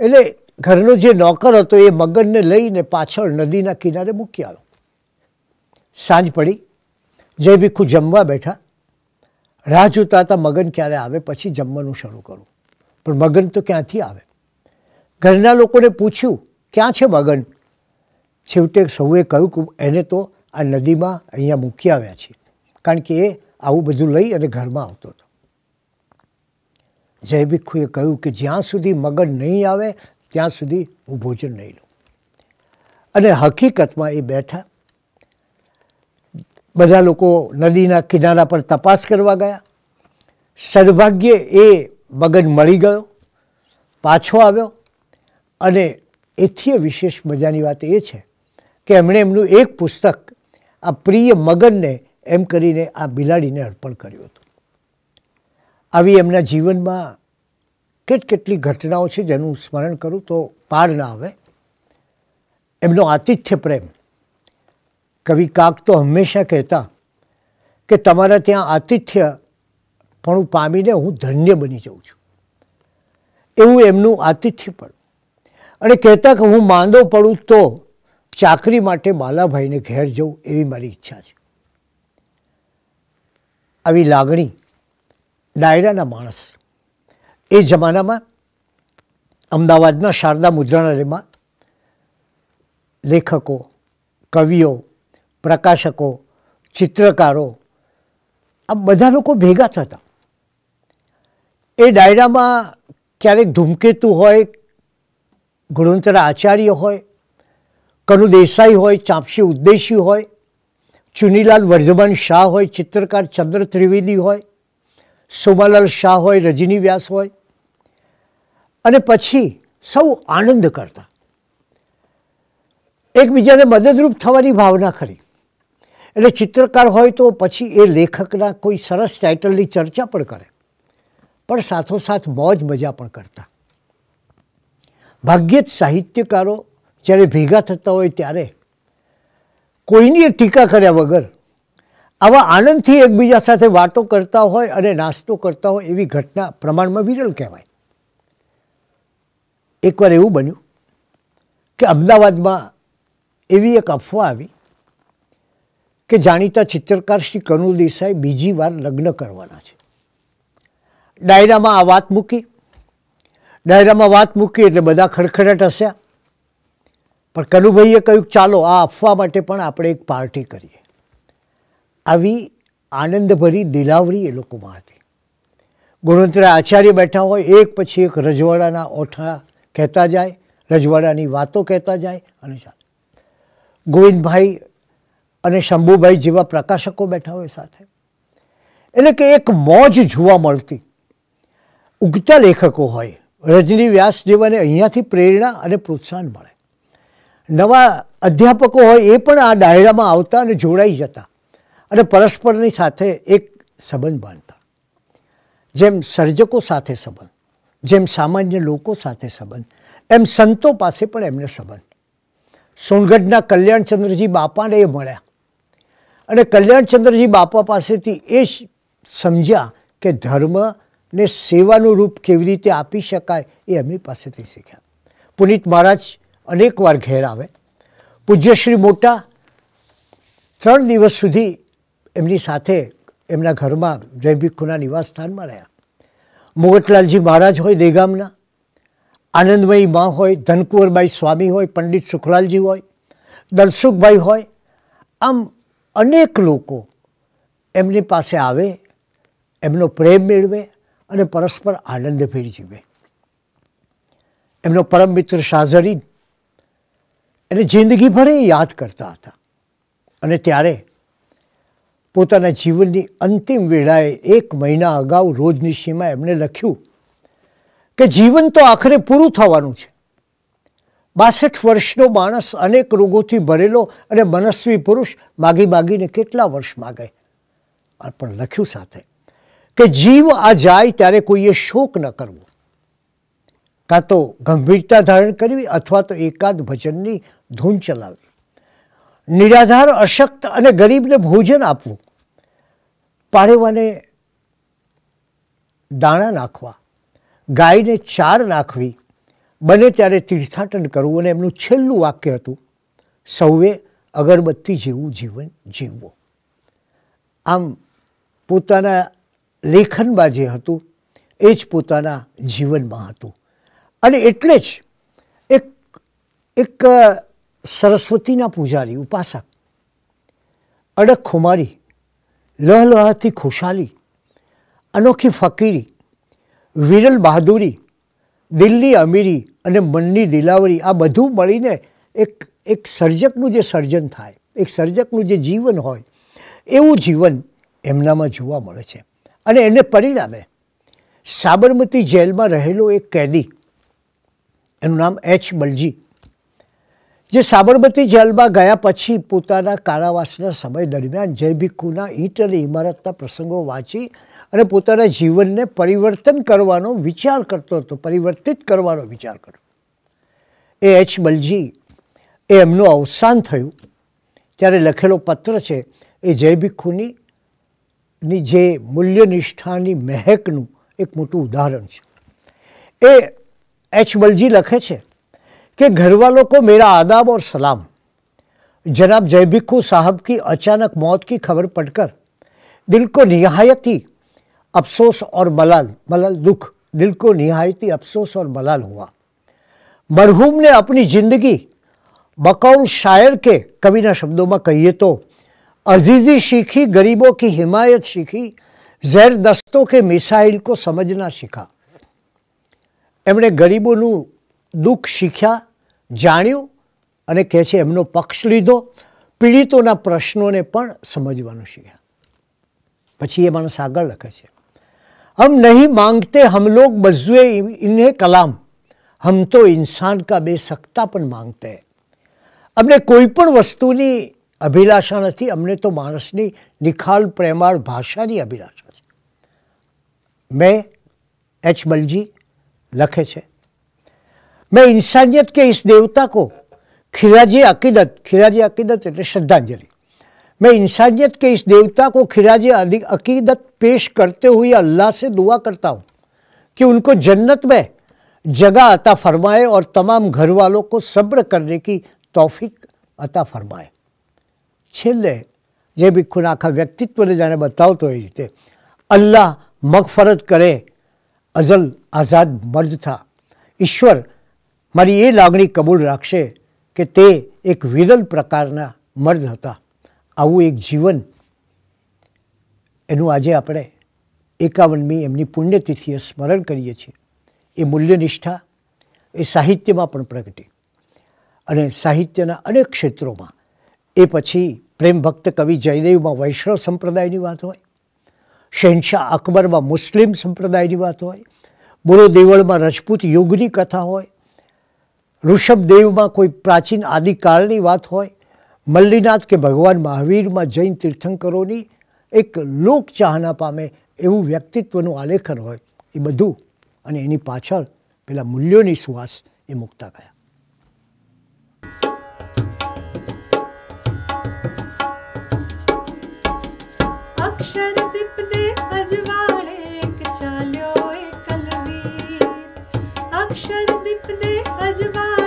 એટલે ઘરનો જે નોકર હતો એ મગનને લઈને પાછળ નદીના કિનારે મૂકી આવ્યો સાંજ પડી જય ભીખું જમવા બેઠા રાહ જોતા હતા મગન ક્યારે આવે પછી જમવાનું શરૂ કરું પણ મગન તો ક્યાંથી આવે ઘરના લોકોને પૂછ્યું ક્યાં છે મગન છેવટે સૌએ કહ્યું કે એને તો આ નદીમાં અહીંયા મૂકી આવ્યા છે કારણ કે એ આવું બધું લઈ અને ઘરમાં આવતો હતો જય ભીખુએ કહ્યું કે જ્યાં સુધી મગન નહીં આવે ત્યાં સુધી હું ભોજન નહીં લઉં અને હકીકતમાં એ બેઠા બધા લોકો નદીના કિનારા પર તપાસ કરવા ગયા સદભાગ્યે એ મગન મળી ગયો પાછો આવ્યો અને એથી વિશેષ મજાની વાત એ છે કે એમણે એમનું એક પુસ્તક આ પ્રિય મગનને એમ કરીને આ બિલાડીને અર્પણ કર્યું હતું આવી એમના જીવનમાં કેટ કેટલી ઘટનાઓ છે જેનું સ્મરણ કરું તો પાર ના આવે એમનો આતિથ્ય પ્રેમ કવિ કાક તો હંમેશા કહેતા કે તમારા ત્યાં આતિથ્ય પણ હું પામીને હું ધન્ય બની જાઉં છું એવું એમનું આતિથ્ય પણ અને કહેતા કે હું માંદો પડું તો ચાકરી માટે બાલાભાઈને ઘેર જઉં એવી મારી ઈચ્છા છે આવી લાગણી ડાયરાના માણસ એ જમાનામાં અમદાવાદના શારદા મુદ્રણાલયમાં લેખકો કવિઓ પ્રકાશકો ચિત્રકારો આ બધા લોકો ભેગા થતા એ ડાયરામાં ક્યારેક ધૂમકેતુ હોય ગુણવંતર આચાર્ય હોય કનુ દેસાઈ હોય ચાંપસી ઉદ્દેશી હોય ચુનીલાલ વર્ધમાન શાહ હોય ચિત્રકાર ચંદ્ર ત્રિવેદી હોય સોમાલાલ શાહ હોય રજની વ્યાસ હોય અને પછી સૌ આનંદ કરતા એકબીજાને મદદરૂપ થવાની ભાવના ખરી એટલે ચિત્રકાર હોય તો પછી એ લેખકના કોઈ સરસ ટાઇટલની ચર્ચા પણ કરે પણ સાથોસાથ મોજ મજા પણ કરતા ભાગ્યે જ સાહિત્યકારો જ્યારે ભેગા થતા હોય ત્યારે કોઈની ટીકા કર્યા વગર આવા આનંદથી એકબીજા સાથે વાતો કરતા હોય અને નાસ્તો કરતા હોય એવી ઘટના પ્રમાણમાં વિરલ કહેવાય એકવાર એવું બન્યું કે અમદાવાદમાં એવી એક અફવા આવી કે જાણીતા ચિત્રકાર શ્રી કનુ દેસાઈ બીજી વાર લગ્ન કરવાના છે ડાયરામાં આ વાત મૂકી ડાયરામાં વાત મૂકી એટલે બધા ખડખડાટ હસ્યા પણ કનુભાઈએ કહ્યું ચાલો આ અફવા માટે પણ આપણે એક પાર્ટી કરીએ આવી આનંદભરી દિલાવરી એ લોકોમાં હતી ગુણવંતરાય આચાર્ય બેઠા હોય એક પછી એક રજવાડાના ઓઠા કહેતા જાય રજવાડાની વાતો કહેતા જાય અને ચાલે ગોવિંદભાઈ અને શંભુભાઈ જેવા પ્રકાશકો બેઠા હોય સાથે એટલે કે એક મોજ જોવા મળતી ઉગતા લેખકો હોય રજની વ્યાસ જેવાને અહીંયાથી પ્રેરણા અને પ્રોત્સાહન મળે નવા અધ્યાપકો હોય એ પણ આ ડાયરામાં આવતા અને જોડાઈ જતા અને પરસ્પરની સાથે એક સંબંધ બાંધતા જેમ સર્જકો સાથે સંબંધ જેમ સામાન્ય લોકો સાથે સંબંધ એમ સંતો પાસે પણ એમને સંબંધ સોનગઢના કલ્યાણચંદ્રજી બાપાને એ મળ્યા અને કલ્યાણચંદ્રજી બાપા પાસેથી એ સમજ્યા કે ધર્મને સેવાનું રૂપ કેવી રીતે આપી શકાય એ એમની પાસેથી શીખ્યા પુનિત મહારાજ અનેકવાર ઘેર આવે પૂજ્યશ્રી મોટા ત્રણ દિવસ સુધી એમની સાથે એમના ઘરમાં જય ભિક્ષુના નિવાસસ્થાનમાં રહ્યા મોગટલાલજી મહારાજ હોય દેગામના આનંદમયી માં હોય ધનકુંવરબાઈ સ્વામી હોય પંડિત સુખલાલજી હોય દલસુખભાઈ હોય આમ અનેક લોકો એમની પાસે આવે એમનો પ્રેમ મેળવે અને પરસ્પર આનંદ આનંદભેર જીવે એમનો પરમ મિત્ર શાહઝરીન એને જિંદગીભર એ યાદ કરતા હતા અને ત્યારે પોતાના જીવનની અંતિમ વેળાએ એક મહિના અગાઉ રોજનીશીમાં એમણે લખ્યું કે જીવન તો આખરે પૂરું થવાનું છે બાસઠ વર્ષનો માણસ અનેક રોગોથી ભરેલો અને મનસ્વી પુરુષ માગી માગીને કેટલા વર્ષ માગે પણ લખ્યું સાથે કે જીવ આ જાય ત્યારે કોઈએ શોક ન કરવો કાં તો ગંભીરતા ધારણ કરવી અથવા તો એકાદ ભજનની ધૂન ચલાવવી નિરાધાર અશક્ત અને ગરીબને ભોજન આપવું પારેવાને દાણા નાખવા ગાયને ચાર નાખવી બને ત્યારે તીર્થાટન કરવું અને એમનું છેલ્લું વાક્ય હતું સૌએ અગરબત્તી જેવું જીવન જીવવું આમ પોતાના લેખનમાં જે હતું એ જ પોતાના જીવનમાં હતું અને એટલે જ એક એક સરસ્વતીના પૂજારી ઉપાસક અડક ખુમારી લહલહાથી ખુશાલી અનોખી ફકીરી વિરલ બહાદુરી દિલ્હી અમીરી અને મનની દિલાવરી આ બધું મળીને એક એક સર્જકનું જે સર્જન થાય એક સર્જકનું જે જીવન હોય એવું જીવન એમનામાં જોવા મળે છે અને એને પરિણામે સાબરમતી જેલમાં રહેલો એક કેદી એનું નામ એચ બલજી જે સાબરમતી જેલમાં ગયા પછી પોતાના કારાવાસના સમય દરમિયાન જય ભીખુના ઈટ અને ઇમારતના પ્રસંગો વાંચી અને પોતાના જીવનને પરિવર્તન કરવાનો વિચાર કરતો તો પરિવર્તિત કરવાનો વિચાર કર્યો એ એચ બલજી એમનો અવસાન થયું ત્યારે લખેલો પત્ર છે એ જય ભિક્કુની ની જે મૂલ્યનિષ્ઠાની મહેકનું એક મોટું ઉદાહરણ છે એ એચ બલજી લખે છે કે ઘરવાલો કો મેરા આદاب ઓર સલામ جناب જય ભિક્કુ સાહેબની અચાનક મોતની ખબર પટકર દિલ કો નિયહાયત થી અફસોસ ઓર બલાલ બલાલ દુઃખ दिल को निहायती अफसोस और मलाल हुआ मरहूम ने अपनी ज़िंदगी बकौल शायर के कविना शब्दों में कहिए तो अजीज़ी सीखी गरीबों की ઝેર દસ્તો કે મિસાઇલ કો સમજના શીખા એમણે ગરીબોનું દુઃખ શીખ્યા જાણ્યું અને કહે છે એમનો પક્ષ લીધો પીડિતોના પ્રશ્નોને પણ સમજવાનું શીખ્યા પછી એ માણસ આગળ લખે છે हम नहीं मांगते हम लोग बजुए इन्हें कलाम हम તો ઇન્સાન કા બેસકતા પણ માંગતે અમને કોઈ પણ વસ્તુની અભિલાષા નથી અમને તો માણસની નિખાલ પ્રેમાળ ભાષાની અભિલાષા છે મેં એચ બલજી લખે છે મેં ઇન્સાનિયત કે ઇસ દેવતા કો ખિરાજી અકીદત ખિરાજી અકીદત એટલે શ્રદ્ધાંજલિ मैं इंसानियत के इस देवता को खिराज अकीदत पेश करते हुए अल्लाह से दुआ करता हूँ कि उनको जन्नत में जगह अता फरमाए और तमाम घर वालों को सब्र करने की तौफीक अता फरमाए छिले जे भी खुनाखा व्यक्तित्व ने जाने बताओ तो ये अल्लाह मगफरत करे अजल आज़ाद मर्द था ईश्वर मरी ये लागणी कबूल राखे कि ते एक विरल प्रकारना मर्द था આવું એક જીવન એનું આજે આપણે એકાવનમી એમની પુણ્યતિથિએ સ્મરણ કરીએ છીએ એ મૂલ્ય નિષ્ઠા એ સાહિત્યમાં પણ પ્રગટી અને સાહિત્યના અનેક ક્ષેત્રોમાં એ પછી પ્રેમભક્ત કવિ જયદેવમાં વૈષ્ણવ સંપ્રદાયની વાત હોય શહેનશાહ અકબરમાં મુસ્લિમ સંપ્રદાયની વાત હોય બોરો દેવળમાં રજપૂત યુગની કથા હોય ઋષભદેવમાં કોઈ પ્રાચીન આદિકાળની વાત હોય મલ્લીનાથ કે ભગવાન મહાવીરમાં જૈન તીર્થંકરોની એક લોક ચાહના પામે એવું વ્યક્તિત્વનું આલેખન હોય એ બધું અને એની પાછળ પેલા મૂલ્યોની સુવાસ એ મૂકતા ગયા અક્ષર દીપ દે અજવાળે એક ચાલ્યો એકલવીર અક્ષર દીપ દે અજવાળે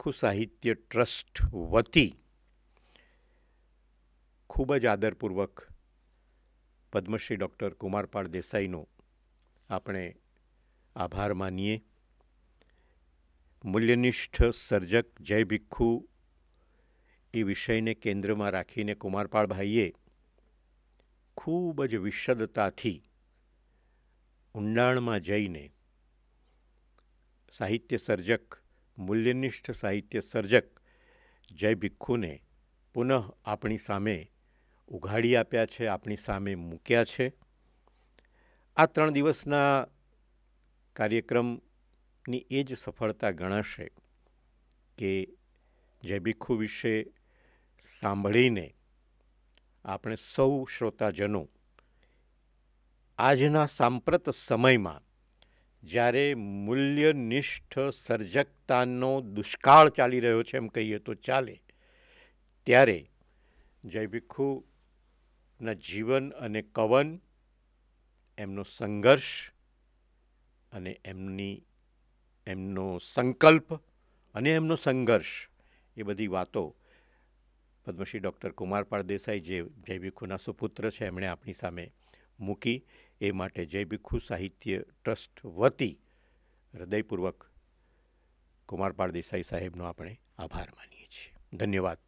ભીખુ સાહિત્ય ટ્રસ્ટ વતી ખૂબ જ આદરપૂર્વક પદ્મશ્રી ડૉક્ટર કુમારપાળ દેસાઈનો આપણે આભાર માનીએ મૂલ્યનિષ્ઠ સર્જક જય ભિખુ એ વિષયને કેન્દ્રમાં રાખીને કુમારપાળભાઈએ ખૂબ જ વિશદતાથી ઊંડાણમાં જઈને સાહિત્ય સર્જક મૂલ્યનિષ્ઠ સાહિત્ય સર્જક જય ભિખુને પુનઃ આપણી સામે ઉઘાડી આપ્યા છે આપણી સામે મૂક્યા છે આ ત્રણ દિવસના કાર્યક્રમની એ જ સફળતા ગણાશે કે જય ભિખુ વિશે સાંભળીને આપણે સૌ શ્રોતાજનો આજના સાંપ્રત સમયમાં જ્યારે મૂલ્યનિષ્ઠ સર્જક પાકિસ્તાનનો દુષ્કાળ ચાલી રહ્યો છે એમ કહીએ તો ચાલે ત્યારે જયભિખુના જીવન અને કવન એમનો સંઘર્ષ અને એમની એમનો સંકલ્પ અને એમનો સંઘર્ષ એ બધી વાતો પદ્મશ્રી ડૉક્ટર કુમાર પાળદેસાઈ જે જય ભીખુના સુપુત્ર છે એમણે આપણી સામે મૂકી એ માટે જય ભીખુ સાહિત્ય ટ્રસ્ટ વતી હૃદયપૂર્વક કુમારપાળ દેસાઈ સાહેબનો આપણે આભાર માનીએ છીએ ધન્યવાદ